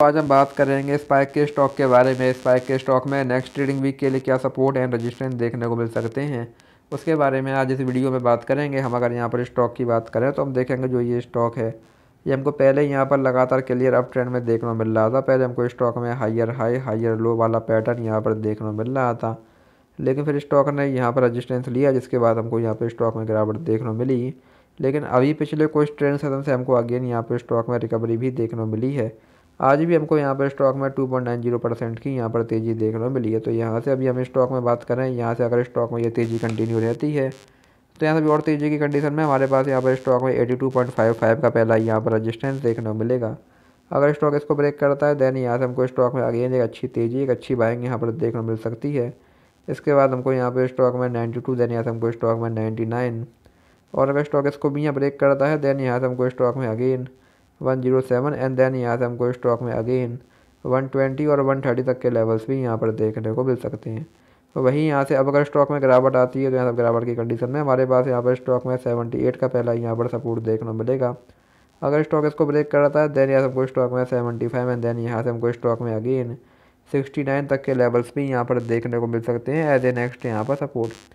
तो आज हम बात करेंगे स्पाइक के स्टॉक के बारे में स्पाइक के स्टॉक में नेक्स्ट ट्रेडिंग वीक के लिए क्या सपोर्ट एंड रजिस्ट्रेंस देखने को मिल सकते हैं उसके बारे में आज इस वीडियो में बात करेंगे हम अगर यहाँ पर स्टॉक की बात करें तो हम देखेंगे जो ये स्टॉक है ये हमको पहले यहाँ पर लगातार क्लियर अप ट्रेंड में देखने को मिल रहा था पहले हमको स्टॉक में हाइयर हाई हाइयर लो वाला पैटर्न यहाँ पर देखने को मिल रहा था लेकिन फिर स्टॉक ने यहाँ पर रजिस्टेंस लिया जिसके बाद हमको यहाँ पर स्टॉक में गिरावट देखने को मिली लेकिन अभी पिछले कुछ ट्रेंड सेशन से हमको अगेन यहाँ पर स्टॉक में रिकवरी भी देखने को मिली है आज भी हमको यहाँ पर स्टॉक में two point nine zero percent की यहाँ पर तेज़ी देखने को मिली है तो यहाँ से अभी हम स्टॉक में बात करें यहाँ से अगर स्टॉक में ये तेज़ी कंटिन्यू रहती है तो यहाँ से भी और तेज़ी की कंडीशन में हमारे पास यहाँ पर स्टॉक में eighty two point five five का पहला यहाँ पर रजिस्टेंस देखने को मिलेगा अगर स्टॉक इसको ब्रेक करता है दैन यहाँ से हमको स्टॉक में अगेन एक अच्छी तेज़ी एक अच्छी बाइंग यहाँ पर देखने को मिल सकती है इसके बाद हमको यहाँ पर स्टॉक में नाइन्टी टू देन यहाँ से हमको स्टॉक में नाइन और अगर स्टॉक इसको भी यहाँ ब्रेक करता है देन यहाँ से हमको स्टॉक में अगेन 107 एंड देन यहाँ से हमको स्टॉक में अगेन 120 और 130 तक के लेवल्स भी यहाँ पर देखने को मिल सकते हैं तो वहीं यहाँ से अब अगर स्टॉक में गिरावट आती है तो यहाँ सब गिरावट की कंडीशन में हमारे पास यहाँ पर स्टॉक में 78 का पहला यहाँ पर सपोर्ट देखने को मिलेगा अगर स्टॉक इसको ब्रेक करता है देन यहाँ से हमको स्टॉक में फाइव एंड देन यहाँ से हमको स्टॉक में अगेन नाइन तक के लेवल्स भी यहाँ पर देखने को मिल सकते हैं एज ए नेक्स्ट यहाँ पर सपोर्ट